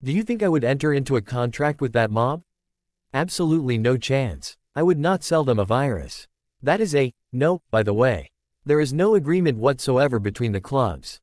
Do you think I would enter into a contract with that mob? Absolutely no chance. I would not sell them a virus. That is a no, by the way. There is no agreement whatsoever between the clubs.